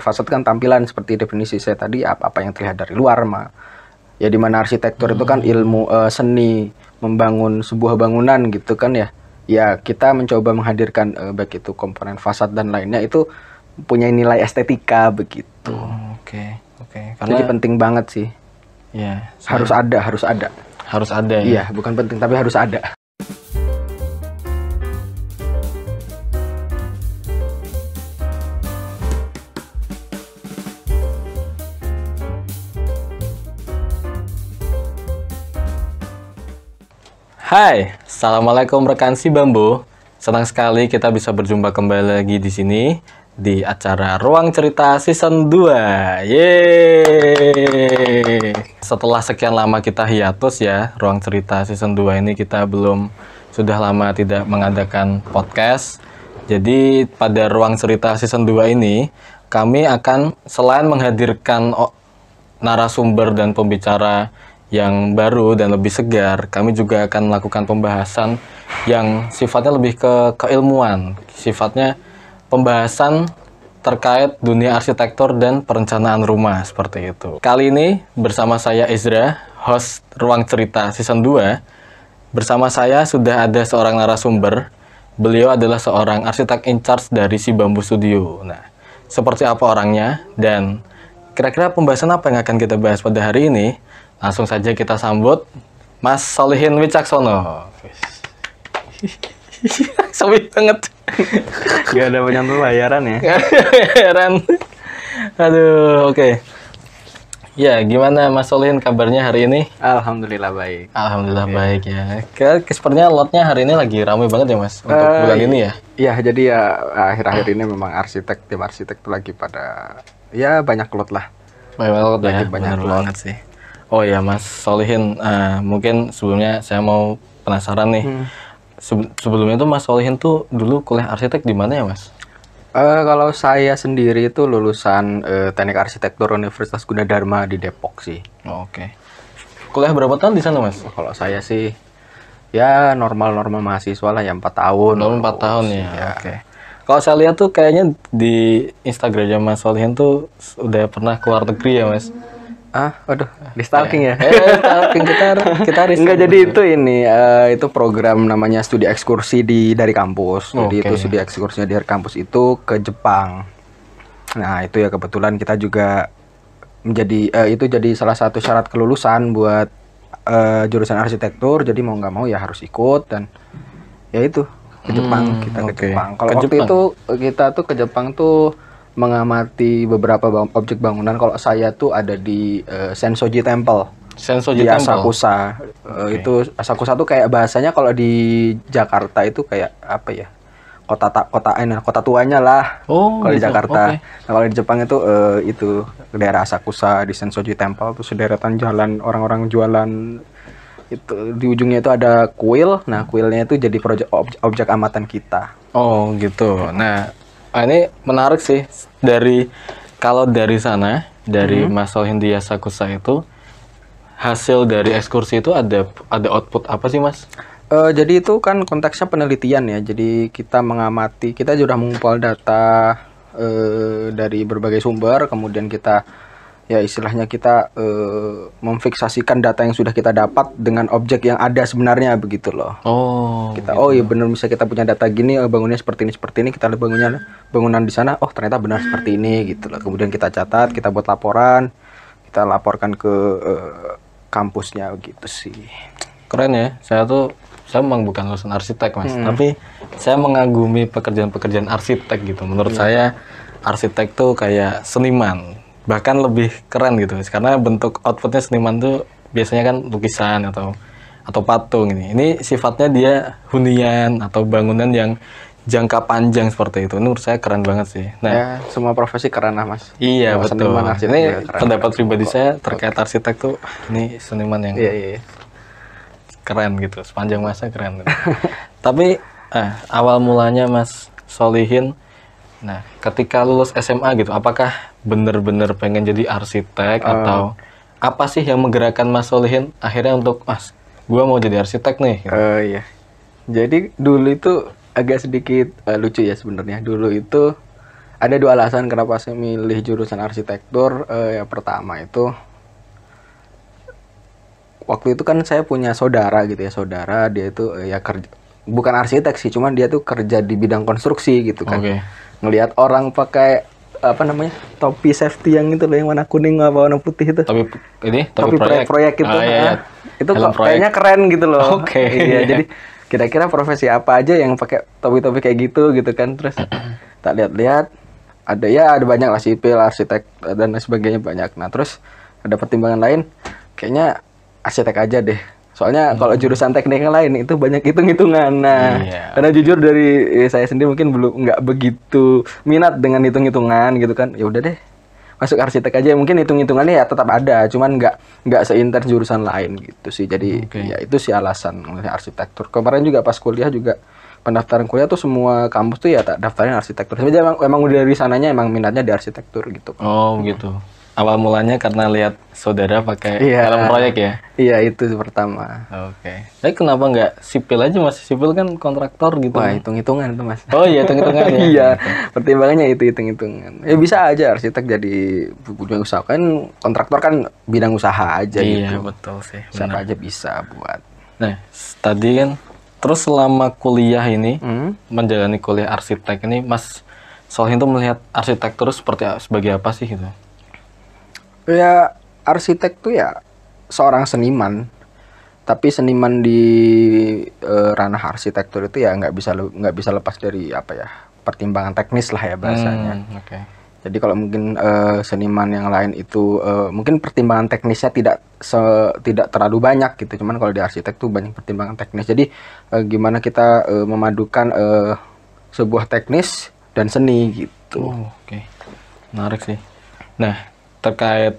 fasad kan tampilan seperti definisi saya tadi apa, apa yang terlihat dari luar ma ya dimana arsitektur hmm. itu kan ilmu uh, seni membangun sebuah bangunan gitu kan ya ya kita mencoba menghadirkan uh, baik itu komponen fasad dan lainnya itu punya nilai estetika begitu oh, oke hmm, oke okay, okay. jadi penting banget sih ya yeah, harus ada harus ada harus ada ya iya bukan penting tapi harus ada Hai, Assalamualaikum rekan si Bambu. Senang sekali kita bisa berjumpa kembali lagi di sini di acara Ruang Cerita Season 2. Ye! Setelah sekian lama kita hiatus ya, Ruang Cerita Season 2 ini kita belum sudah lama tidak mengadakan podcast. Jadi pada Ruang Cerita Season 2 ini kami akan selain menghadirkan narasumber dan pembicara yang baru dan lebih segar, kami juga akan melakukan pembahasan yang sifatnya lebih ke keilmuan, sifatnya pembahasan terkait dunia arsitektur dan perencanaan rumah seperti itu. Kali ini bersama saya Ezra, host Ruang Cerita Season 2. Bersama saya sudah ada seorang narasumber. Beliau adalah seorang arsitek in charge dari si Bambu Studio. Nah, seperti apa orangnya dan kira-kira pembahasan apa yang akan kita bahas pada hari ini? Langsung saja kita sambut Mas Solihin Wicaksono. Oh, banget. Gak ada banyak bayaran ya? bayaran. Aduh, oke. Okay. Ya, gimana Mas Solihin kabarnya hari ini? Alhamdulillah baik. Alhamdulillah ya. baik ya. Karena sepertinya lotnya hari ini lagi ramai banget ya Mas untuk uh, bulan ini ya. Iya, jadi ya akhir-akhir ini memang arsitek tim arsitek itu lagi pada ya banyak lot lah. Banyak lot ya. Banyak lot. banget sih. Oh iya Mas Solihin, uh, mungkin sebelumnya saya mau penasaran nih. Hmm. sebelumnya tuh Mas Solihin tuh dulu kuliah arsitek di mana ya Mas? Uh, kalau saya sendiri itu lulusan uh, teknik arsitektur Universitas Gunadarma di Depok sih. Oh, Oke. Okay. Kuliah berapa tahun di sana Mas? Kalau saya sih ya normal-normal mahasiswa lah ya empat tahun. Normal empat tahun ya. ya. Oke. Okay. Kalau saya lihat tuh kayaknya di Instagramnya Mas Solihin tuh udah pernah keluar negeri ya Mas ah aduh ah. di stalking ya, eh, eh, stalking kita kita nggak jadi itu ini uh, itu program namanya studi ekskursi di dari kampus oh, jadi itu studi ekskursinya dari kampus itu ke Jepang nah itu ya kebetulan kita juga menjadi uh, itu jadi salah satu syarat kelulusan buat jurusan arsitektur jadi mau nggak mau ya harus ikut dan ya itu ke Jepang hmm, kita ke Jepang kalau waktu Jepang. itu kita tuh ke Jepang tuh mengamati beberapa bang objek bangunan kalau saya tuh ada di uh, Sensoji Temple. Sensoji di Temple. Asakusa. Eh, okay. itu Asakusa tuh kayak bahasanya kalau di Jakarta itu kayak apa ya? kota tak kota enak eh, kota tuanya lah oh, kalau di gitu. Jakarta okay. nah, kalau di Jepang itu uh, itu daerah Asakusa di Sensoji Temple tuh sederetan jalan orang-orang jualan itu di ujungnya itu ada kuil nah kuilnya itu jadi proyek objek, objek amatan kita oh gitu nah ah, ini menarik sih dari kalau dari sana dari mm -hmm. Masal Hindia Sakusa itu hasil dari ekskursi itu ada ada output apa sih Mas? Uh, jadi itu kan konteksnya penelitian ya. Jadi kita mengamati, kita sudah mengumpul data uh, dari berbagai sumber, kemudian kita ya istilahnya kita e, memfiksasikan data yang sudah kita dapat dengan objek yang ada sebenarnya begitu loh. Oh. Kita gitu. oh iya benar misalnya kita punya data gini oh, bangunnya seperti ini seperti ini kita lihat bangunnya bangunan di sana oh ternyata benar seperti ini gitu loh. Kemudian kita catat, kita buat laporan, kita laporkan ke e, kampusnya gitu sih. Keren ya. Saya tuh saya memang bukan lulusan arsitek mas, hmm. tapi saya mengagumi pekerjaan-pekerjaan arsitek gitu. Menurut hmm. saya arsitek tuh kayak seniman bahkan lebih keren gitu karena bentuk outputnya seniman tuh biasanya kan lukisan atau atau patung ini ini sifatnya dia hunian atau bangunan yang jangka panjang seperti itu. Ini menurut saya keren banget sih. Nah, ya, semua profesi keren lah mas. Iya Bahwa betul. Seniman ini pendapat pribadi saya terkait Oke. arsitek tuh ini seniman yang iya, iya. keren gitu. Sepanjang masa keren. Gitu. Tapi eh, awal mulanya mas Solihin Nah, ketika lulus SMA gitu, apakah benar-benar pengen jadi arsitek uh. atau apa sih yang menggerakkan Mas Solihin akhirnya untuk Mas, gue mau jadi arsitek nih? Gitu. Uh, iya. Jadi dulu itu agak sedikit uh, lucu ya sebenarnya. Dulu itu ada dua alasan kenapa saya milih jurusan arsitektur. Uh, yang pertama itu waktu itu kan saya punya saudara gitu ya, saudara dia itu uh, ya kerja bukan arsitek sih, cuman dia tuh kerja di bidang konstruksi gitu kan. Okay ngelihat orang pakai apa namanya topi safety yang itu loh yang warna kuning apa warna putih itu topi ini topi, topi proyek. proyek itu ah, iya, iya. Ah, itu kok kayaknya keren gitu loh oke okay, iya, iya jadi kira-kira profesi apa aja yang pakai topi-topi kayak gitu gitu kan terus tak lihat-lihat ada ya ada banyak lah sipil arsitek dan sebagainya banyak nah terus ada pertimbangan lain kayaknya arsitek aja deh Soalnya hmm. kalau jurusan teknik yang lain itu banyak hitung-hitungan. Nah, yeah. karena jujur dari eh, saya sendiri mungkin belum nggak begitu minat dengan hitung-hitungan gitu kan. Ya udah deh, masuk arsitek aja mungkin hitung-hitungannya ya tetap ada cuman nggak nggak seinter jurusan lain gitu sih jadi okay. ya itu sih alasan arsitektur kemarin juga pas kuliah juga pendaftaran kuliah tuh semua kampus tuh ya tak daftarin arsitektur tapi emang emang udah dari sananya emang minatnya di arsitektur gitu oh gitu awal mulanya karena lihat saudara pakai yeah. helm proyek ya? Iya, yeah, itu pertama. Oke. Okay. Tapi kenapa nggak sipil aja Mas? Sipil kan kontraktor gitu. Wah, hitung-hitungan itu Mas. Oh iya, hitung-hitungan ya. Iya, pertimbangannya itu hitung-hitungan. Ya bisa aja arsitek jadi punya usaha kan kontraktor kan bidang usaha aja iya, gitu. Iya, betul sih. Benar. Siapa aja bisa buat. Nah, tadi kan terus selama kuliah ini hmm? menjalani kuliah arsitek ini Mas Solhin tuh melihat arsitektur seperti sebagai apa sih gitu? ya arsitek tuh ya seorang seniman tapi seniman di e, ranah arsitektur itu ya nggak bisa nggak bisa lepas dari apa ya pertimbangan teknis lah ya bahasanya hmm, okay. jadi kalau mungkin e, seniman yang lain itu e, mungkin pertimbangan teknisnya tidak se, tidak terlalu banyak gitu cuman kalau di arsitek tuh banyak pertimbangan teknis jadi e, gimana kita e, memadukan e, sebuah teknis dan seni gitu oh, oke okay. menarik sih nah terkait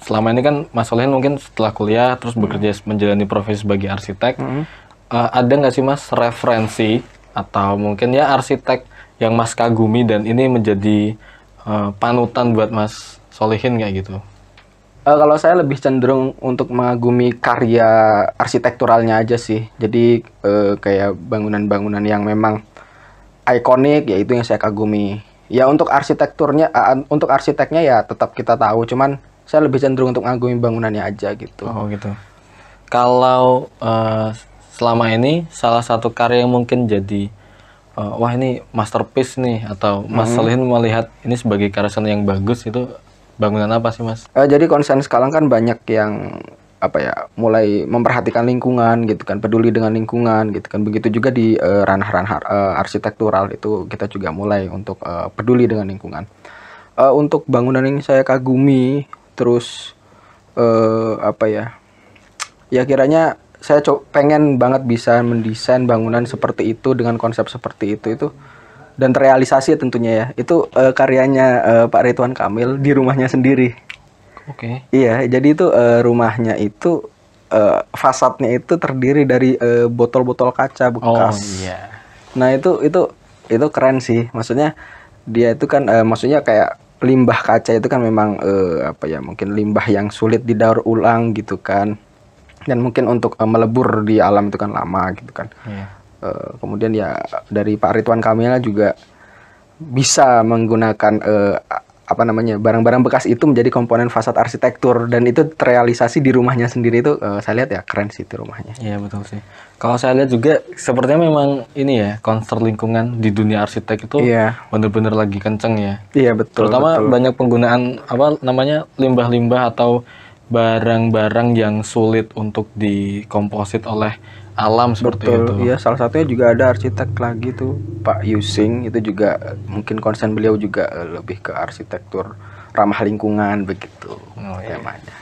selama ini kan Mas Solihin mungkin setelah kuliah terus hmm. bekerja menjalani profesi sebagai arsitek, hmm. uh, ada nggak sih Mas referensi atau mungkin ya arsitek yang Mas kagumi dan ini menjadi uh, panutan buat Mas Solihin kayak gitu? Uh, kalau saya lebih cenderung untuk mengagumi karya arsitekturalnya aja sih. Jadi uh, kayak bangunan-bangunan yang memang ikonik, yaitu yang saya kagumi ya untuk arsitekturnya uh, untuk arsiteknya ya tetap kita tahu cuman saya lebih cenderung untuk ngagumi bangunannya aja gitu oh gitu kalau uh, selama ini salah satu karya yang mungkin jadi uh, wah ini masterpiece nih atau hmm. Mas mm -hmm. melihat ini sebagai karya seni yang bagus itu bangunan apa sih Mas? Uh, jadi konsen sekarang kan banyak yang apa ya mulai memperhatikan lingkungan gitu kan peduli dengan lingkungan gitu kan begitu juga di eh, ranah-ranah uh, arsitektural itu kita juga mulai untuk uh, peduli dengan lingkungan uh, untuk bangunan yang saya kagumi terus uh, apa ya ya kiranya saya co- pengen banget bisa mendesain bangunan seperti itu dengan konsep seperti itu itu dan terrealisasi tentunya ya itu uh, karyanya uh, Pak Ridwan Kamil di rumahnya sendiri Oke. Okay. Iya, jadi itu uh, rumahnya itu uh, fasadnya itu terdiri dari eh, botol-botol uh, kaca bekas. Oh iya. Nah itu itu itu keren sih, maksudnya dia itu kan uh, maksudnya kayak limbah kaca itu kan memang uh, apa ya mungkin limbah yang sulit didaur ulang gitu kan dan mungkin untuk uh, melebur di alam itu kan lama gitu kan. Yeah. Iya. Uh, kemudian ya dari Pak Ridwan Kamila juga bisa menggunakan uh, apa namanya barang-barang bekas itu menjadi komponen fasad arsitektur dan itu terrealisasi di rumahnya sendiri itu uh, saya lihat ya keren sih itu rumahnya. Iya betul sih. Kalau saya lihat juga sepertinya memang ini ya konser lingkungan di dunia arsitek itu iya. benar-benar lagi kenceng ya. Iya betul. Terutama betul. banyak penggunaan apa namanya limbah-limbah atau barang-barang yang sulit untuk dikomposit oleh alam seperti Betul, itu. Iya, salah satunya juga ada arsitek lagi tuh, Pak Yusing itu juga mungkin konsen beliau juga eh, lebih ke arsitektur ramah lingkungan begitu oh, iya. temanya.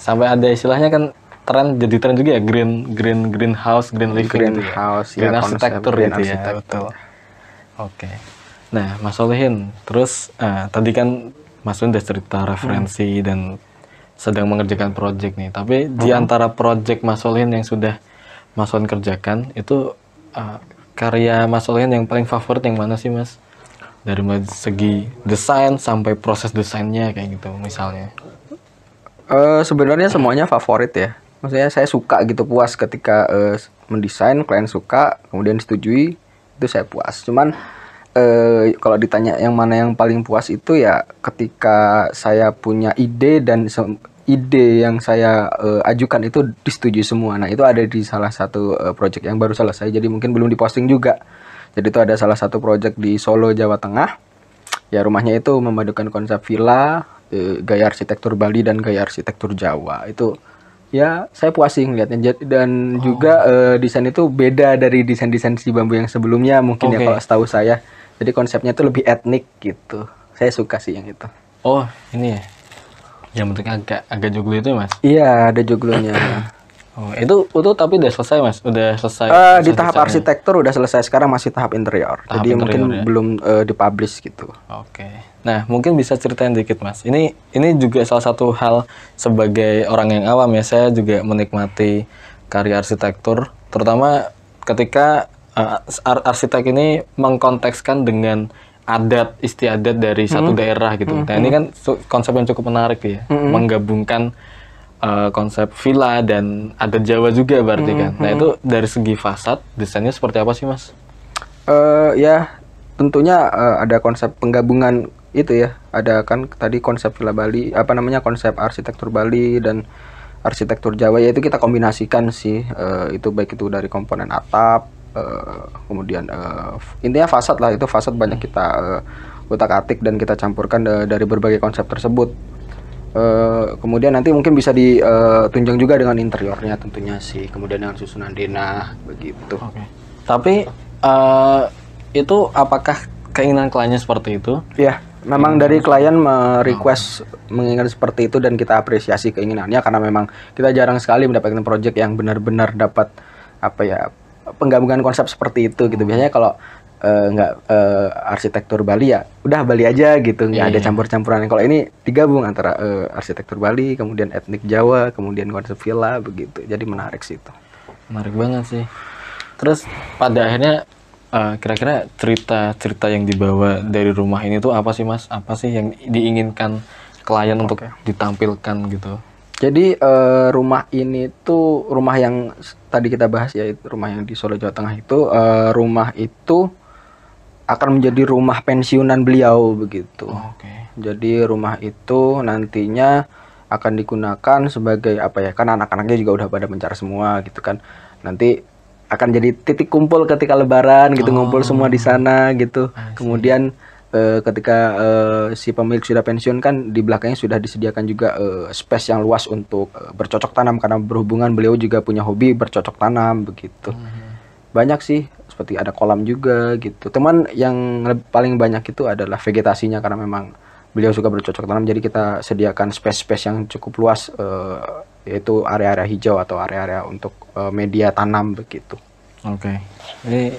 Sampai ada istilahnya kan tren jadi tren juga ya green green green house green living gitu ya. iya, green gitu house ya, green ya, arsitektur green gitu ya, arsitektur. ya betul oke nah mas Solihin terus uh, tadi kan mas Solihin udah cerita referensi hmm. dan sedang mengerjakan project nih tapi hmm. di antara project mas Solihin yang sudah Mas kerjakan itu uh, karya Mas yang paling favorit yang mana sih Mas? Dari mulai segi desain sampai proses desainnya kayak gitu misalnya. Uh, sebenarnya semuanya favorit ya. Maksudnya saya suka gitu puas ketika uh, mendesain klien suka kemudian setujui itu saya puas. Cuman eh, kalau ditanya yang mana yang paling puas itu ya ketika saya punya ide dan ide yang saya uh, ajukan itu disetujui semua. Nah, itu ada di salah satu uh, project yang baru selesai jadi mungkin belum diposting juga. Jadi itu ada salah satu project di Solo, Jawa Tengah. Ya, rumahnya itu memadukan konsep villa, uh, gaya arsitektur Bali dan gaya arsitektur Jawa. Itu ya saya puas sih ngeliatnya dan oh. juga uh, desain itu beda dari desain-desain si bambu yang sebelumnya mungkin okay. ya kalau setahu saya. Jadi konsepnya itu lebih etnik gitu. Saya suka sih yang itu. Oh, ini ya yang bentuknya agak agak joglo itu ya, mas iya ada joglonya oh itu itu tapi udah selesai mas udah selesai uh, di tahap arsitektur udah selesai sekarang masih tahap interior tahap jadi interior, mungkin ya? belum uh, dipublish gitu oke okay. nah mungkin bisa ceritain dikit mas ini ini juga salah satu hal sebagai orang yang awam ya saya juga menikmati karya arsitektur terutama ketika uh, ar arsitek ini mengkontekskan dengan adat istiadat dari hmm. satu daerah gitu. Hmm. Nah ini hmm. kan konsep yang cukup menarik ya, hmm. hmm. menggabungkan uh, konsep villa dan adat Jawa juga berarti hmm. kan. Hmm, nah itu dari segi fasad desainnya seperti apa sih mas? Uh, ya tentunya uh, ada konsep penggabungan itu ya. Ada kan tadi konsep villa Bali, apa namanya konsep arsitektur Bali dan arsitektur Jawa yaitu kita kombinasikan sih uh, itu baik itu dari komponen atap Eh, kemudian uh, intinya fasad lah itu fasad banyak kita uh, utak atik dan kita campurkan uh, dari berbagai konsep tersebut Uh, kemudian nanti mungkin bisa ditunjang juga dengan interiornya tentunya sih kemudian dengan susunan dina begitu. Oke. Okay. Tapi uh, itu apakah keinginan kliennya seperti itu? Ya, yeah, memang hmm. dari klien merequest oh. menginginkan seperti itu dan kita apresiasi keinginannya karena memang kita jarang sekali mendapatkan project yang benar-benar dapat apa ya penggabungan konsep seperti itu gitu biasanya kalau eh, nggak uh, uh, arsitektur Bali ya udah Bali aja gitu nggak yeah. ada iya, iya. campur-campuran kalau ini digabung antara uh, arsitektur Bali kemudian etnik Jawa kemudian konsep villa begitu jadi menarik sih itu menarik banget sih terus pada akhirnya kira kira-kira cerita-cerita yang dibawa dari rumah ini tuh apa sih mas apa sih yang diinginkan klien okay. untuk ditampilkan gitu jadi uh, rumah ini tuh rumah yang tadi kita bahas ya rumah yang di Solo Jawa Tengah itu uh, rumah itu akan menjadi rumah pensiunan beliau begitu. Oh, okay. Jadi rumah itu nantinya akan digunakan sebagai apa ya? Kan anak-anaknya juga udah pada mencari semua gitu kan. Nanti akan jadi titik kumpul ketika lebaran gitu oh. ngumpul semua di sana gitu. Kemudian Eh, ketika uh, si pemilik sudah pensiun kan di belakangnya sudah disediakan juga uh, space yang luas untuk uh, bercocok tanam karena berhubungan beliau juga punya hobi bercocok tanam begitu. Hmm. Banyak sih seperti ada kolam juga gitu. Teman yang paling banyak itu adalah vegetasinya karena memang beliau suka bercocok tanam jadi kita sediakan space-space yang cukup luas uh, yaitu area-area hijau atau area-area untuk uh, media tanam begitu. Oke. Okay. ini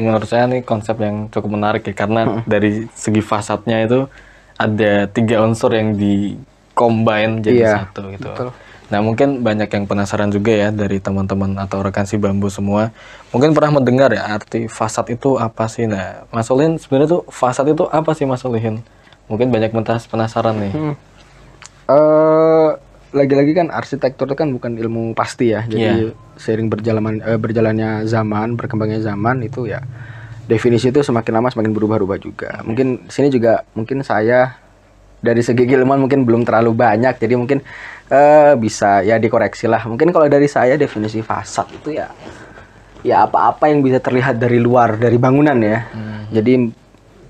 menurut saya ini konsep yang cukup menarik ya karena hmm. dari segi fasadnya itu ada tiga unsur yang di combine jadi iya, satu gitu. Betul. Nah mungkin banyak yang penasaran juga ya dari teman-teman atau rekan si bambu semua. Mungkin pernah mendengar ya arti fasad itu apa sih? Nah Mas Olin sebenarnya tuh fasad itu apa sih Mas Olin? Mungkin banyak penasaran nih. Hmm. Uh, lagi-lagi kan arsitektur itu kan bukan ilmu pasti ya. Jadi yeah. seiring berjalan eh, berjalannya zaman, berkembangnya zaman itu ya definisi itu semakin lama semakin berubah-ubah juga. Okay. Mungkin sini juga mungkin saya dari segi ilmuwan mungkin belum terlalu banyak. Jadi mungkin eh, bisa ya dikoreksi lah. Mungkin kalau dari saya definisi fasad itu ya ya apa-apa yang bisa terlihat dari luar dari bangunan ya. Hmm. Jadi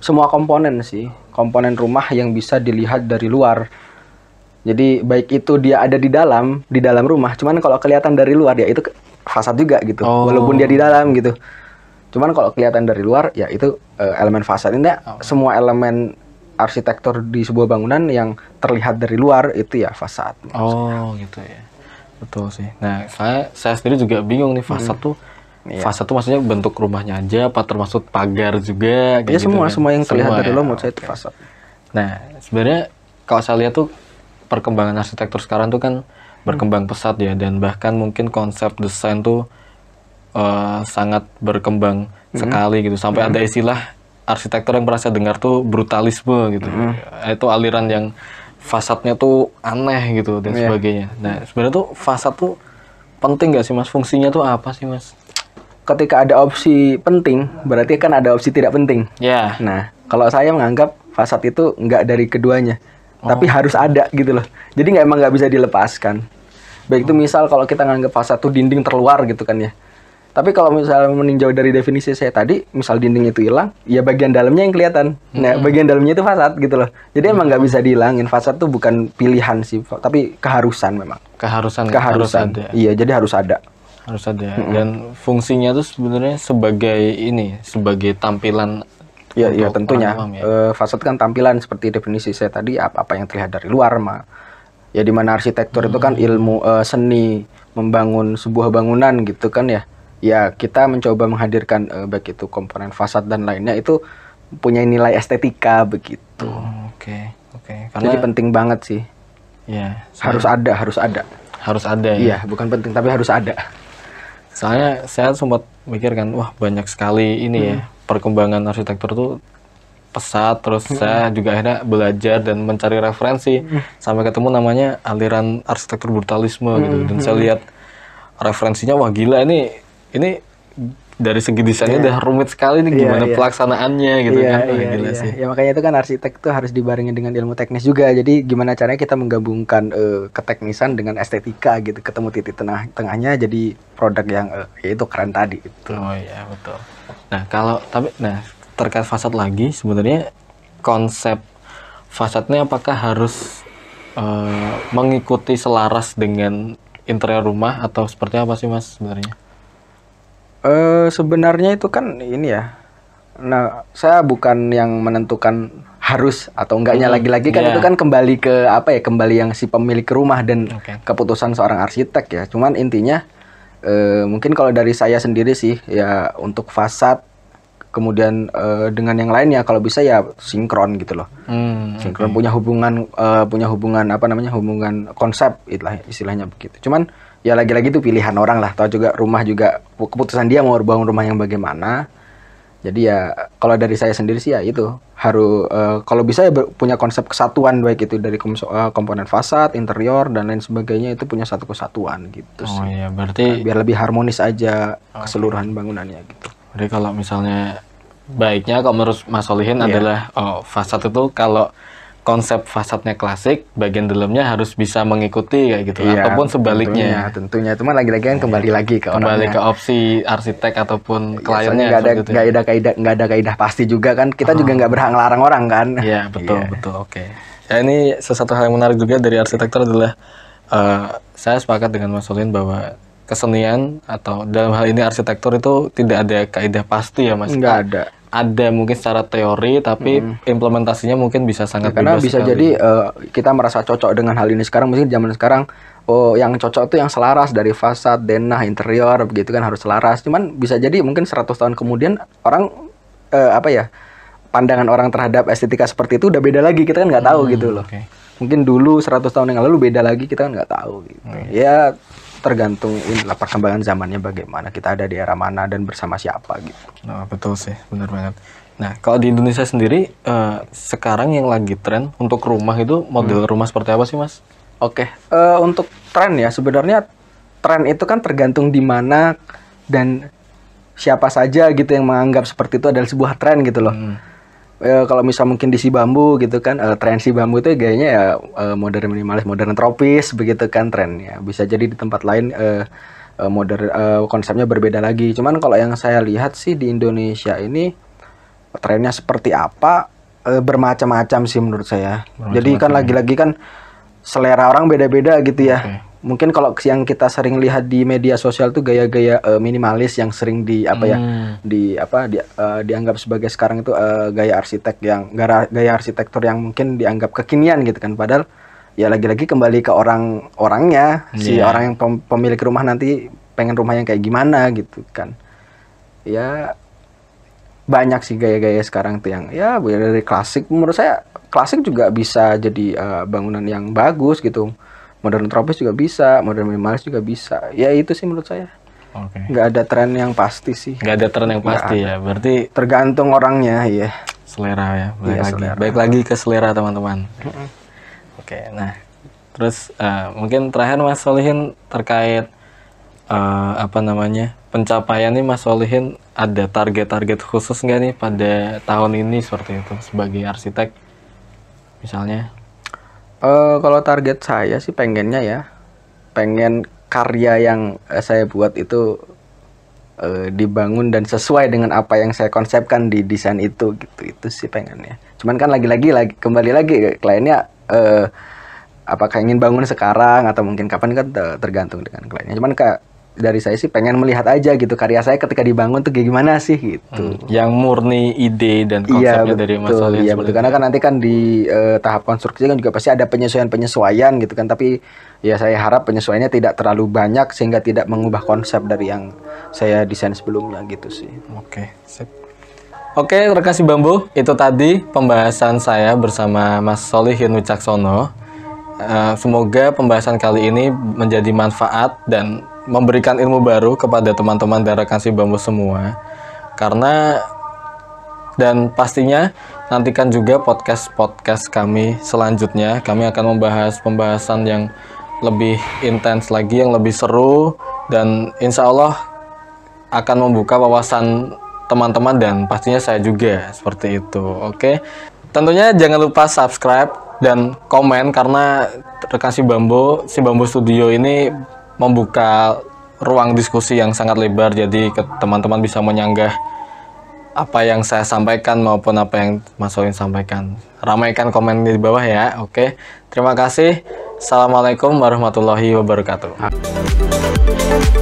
semua komponen sih komponen rumah yang bisa dilihat dari luar jadi baik itu dia ada di dalam, di dalam rumah, cuman kalau kelihatan dari luar ya itu fasad juga gitu. Oh. Walaupun dia di dalam gitu. Cuman kalau kelihatan dari luar ya itu uh, elemen fasad. Ini oh. semua elemen arsitektur di sebuah bangunan yang terlihat dari luar itu ya fasad. Oh, maksudnya. gitu ya. Betul sih. Nah, saya saya sendiri juga bingung nih fasad hmm. tuh Iya. tuh itu maksudnya bentuk rumahnya aja, apa termasuk pagar juga? Iya gitu semua, kan? semua yang terlihat semua, dari ya. lo saya itu fasad. Nah sebenarnya kalau saya lihat tuh perkembangan arsitektur sekarang tuh kan berkembang pesat ya dan bahkan mungkin konsep desain tuh uh, sangat berkembang hmm sekali gitu sampai hmm ada mm-hmm. istilah arsitektur yang pernah dengar tuh brutalisme gitu hmm itu aliran yang fasadnya tuh aneh gitu dan yeah. sebagainya nah sebenarnya tuh fasad tuh penting gak sih mas fungsinya tuh apa sih mas ketika ada opsi penting berarti kan ada opsi tidak penting ya yeah. nah kalau saya menganggap fasad itu nggak dari keduanya tapi oh. harus ada gitu loh jadi nggak emang nggak bisa dilepaskan baik itu hmm. misal kalau kita nganggap fase satu dinding terluar gitu kan ya tapi kalau misalnya meninjau dari definisi saya tadi, misal dinding itu hilang, ya bagian dalamnya yang kelihatan. Nah, hmm. bagian dalamnya itu fasad gitu loh. Jadi hmm. emang nggak bisa dihilangin. Fasad tuh bukan pilihan sih, tapi keharusan memang. Keharusan. Keharusan. Harus ada. Ya. Iya, jadi harus ada. Harus ada. Ya. Hmm. Dan fungsinya tuh sebenarnya sebagai ini, sebagai tampilan Iya, iya tentunya. Awam, ya. Uh, eh, fasad kan tampilan seperti definisi saya tadi apa-apa yang terlihat dari luar, ma. Ya di mana arsitektur hmm. itu kan hmm. ilmu uh, seni membangun sebuah bangunan gitu kan ya. Ya kita mencoba menghadirkan uh, baik itu komponen fasad dan lainnya itu punya nilai estetika begitu. Oh, oke, hmm, oke. Okay, okay. Jadi penting banget sih. Ya. Saya... Harus ada, harus ada. Harus ada. Ya? Iya, bukan penting tapi harus ada. Soalnya saya sempat mikir kan, wah banyak sekali ini hmm. ya perkembangan arsitektur tuh pesat terus hmm. saya juga akhirnya belajar dan mencari referensi hmm. sampai ketemu namanya aliran arsitektur brutalisme hmm. gitu dan hmm. saya hmm. lihat referensinya wah gila ini ini dari segi desainnya yeah. udah rumit sekali nih iya, gimana yeah, yeah. pelaksanaannya gitu yeah, kan yeah, iya, gila yeah. sih ya makanya itu kan arsitek tuh harus dibarengin dengan ilmu teknis juga jadi gimana caranya kita menggabungkan uh, keteknisan dengan estetika gitu ketemu titik tengah tengahnya jadi produk yang uh, itu keren tadi itu. oh iya betul Nah, kalau tapi nah terkait fasad lagi sebenarnya konsep fasadnya apakah harus e, mengikuti selaras dengan interior rumah atau seperti apa sih Mas sebenarnya? E, sebenarnya itu kan ini ya. Nah, saya bukan yang menentukan harus atau enggaknya hmm, lagi-lagi kan yeah. itu kan kembali ke apa ya kembali yang si pemilik rumah dan okay. keputusan seorang arsitek ya. Cuman intinya e, mungkin kalau dari saya sendiri sih ya untuk fasad kemudian e, dengan yang lainnya kalau bisa ya sinkron gitu loh hmm, sinkron okay. punya hubungan e, punya hubungan apa namanya hubungan konsep itulah istilahnya begitu cuman ya lagi-lagi itu pilihan orang lah tahu juga rumah juga keputusan dia mau bangun rumah yang bagaimana jadi ya kalau dari saya sendiri sih ya itu harus uh, eh, kalau bisa ya punya konsep kesatuan baik itu dari kom eh, komponen fasad, interior dan lain sebagainya itu punya satu kesatuan gitu oh, iya, berarti nah, biar lebih harmonis aja okay. keseluruhan bangunannya gitu. Jadi kalau misalnya baiknya kalau menurut Mas Solihin yeah. adalah oh, fasad itu kalau konsep fasadnya klasik, bagian dalamnya harus bisa mengikuti kayak gitu iya, ataupun sebaliknya. Tentunya, tentunya. Cuman lagi-lagi kan kembali iya. lagi ke kembali ke opsi arsitek ataupun iya, kliennya. Gak ada gitu. gak ada kaidah nggak ada kaidah pasti juga kan. Kita uh juga ah. nggak berhak ngelarang orang kan. Iya betul iya. betul oke. Okay. Ya ini sesuatu hal yang menarik juga dari arsitektur adalah uh, saya sepakat dengan Mas Solin bahwa kesenian atau dalam hal ini arsitektur itu tidak ada kaidah pasti ya Mas. Enggak ada ada mungkin secara teori tapi hmm. implementasinya mungkin bisa sangat ya, karena bisa sekali. jadi uh, kita merasa cocok dengan hal ini sekarang mungkin zaman sekarang oh yang cocok itu yang selaras dari fasad denah interior begitu kan harus selaras cuman bisa jadi mungkin 100 tahun kemudian orang uh, apa ya pandangan orang terhadap estetika seperti itu udah beda lagi kita kan nggak tahu gitu loh okay. mungkin dulu 100 tahun yang lalu beda lagi kita kan nggak tahu gitu hmm. ya tergantung inilah perkembangan zamannya bagaimana kita ada di era mana dan bersama siapa gitu. Nah betul sih, benar banget. Nah kalau di Indonesia sendiri uh, sekarang yang lagi tren untuk rumah itu model hmm. rumah seperti apa sih mas? Oke, okay. uh, eh, untuk tren ya sebenarnya tren itu kan tergantung di mana dan siapa saja gitu yang menganggap seperti itu adalah sebuah tren gitu loh. Hmm ya, kalau misal mungkin di si bambu gitu kan uh, tren si bambu itu gayanya ya uh, modern minimalis modern tropis begitu kan trennya bisa jadi di tempat lain uh, uh, modern uh, konsepnya berbeda lagi cuman kalau yang saya lihat sih di Indonesia ini trennya seperti apa uh, bermacam-macam sih menurut saya jadi kan ya. lagi-lagi kan selera orang beda-beda gitu ya okay mungkin kalau yang kita sering lihat di media sosial tuh gaya-gaya uh, minimalis yang sering di apa ya hmm. di apa di, uh, dianggap sebagai sekarang itu uh, gaya arsitek yang gaya, gaya arsitektur yang mungkin dianggap kekinian gitu kan padahal ya lagi-lagi kembali ke orang orangnya yeah. si iya. orang yang pem pemilik rumah nanti pengen rumah yang kayak gimana gitu kan ya banyak sih gaya-gaya sekarang tuh yang ya dari klasik menurut saya klasik juga bisa jadi uh, bangunan yang bagus gitu modern tropis juga bisa modern minimalis juga bisa ya itu sih menurut saya okay. Gak ada tren yang pasti sih Gak ada tren yang pasti ya berarti tergantung orangnya ya selera ya baik iya, lagi selera. baik lagi ke selera teman-teman oke okay, nah terus uh, mungkin terakhir mas Solihin terkait uh, apa namanya pencapaian nih Mas Solihin ada target-target khusus nggak nih pada tahun ini seperti itu sebagai arsitek misalnya? Uh, kalau target saya sih pengennya ya, pengen karya yang eh, saya buat itu uh, dibangun dan sesuai dengan apa yang saya konsepkan di desain itu gitu. Itu sih pengennya. Cuman kan lagi-lagi lagi kembali lagi kliennya uh, apakah ingin bangun sekarang atau mungkin kapan kan tergantung dengan kliennya. Cuman kayak dari saya sih pengen melihat aja gitu karya saya ketika dibangun tuh gimana sih gitu. Hmm, yang murni ide dan iya, konsepnya ya, betul, dari Mas Solin. Iya betul. Karena ya. kan nanti kan di uh, tahap konstruksi kan juga pasti ada penyesuaian-penyesuaian gitu kan. Tapi ya saya harap penyesuaiannya tidak terlalu banyak sehingga tidak mengubah konsep dari yang saya desain sebelumnya gitu sih. Oke, sip. Oke, terima kasih bambu, itu tadi pembahasan saya bersama Mas Solihin Wicaksono. Uh, semoga pembahasan kali ini menjadi manfaat dan memberikan ilmu baru kepada teman-teman dan rekan si bambu semua karena dan pastinya nantikan juga podcast-podcast kami selanjutnya kami akan membahas pembahasan yang lebih intens lagi yang lebih seru dan insya Allah akan membuka wawasan teman-teman dan pastinya saya juga seperti itu oke tentunya jangan lupa subscribe dan komen karena rekan si bambu si bambu studio ini membuka ruang diskusi yang sangat lebar jadi teman-teman bisa menyanggah apa yang saya sampaikan maupun apa yang Mas Olin sampaikan. Ramaikan komen di bawah ya. Oke. Terima kasih. Assalamualaikum warahmatullahi wabarakatuh.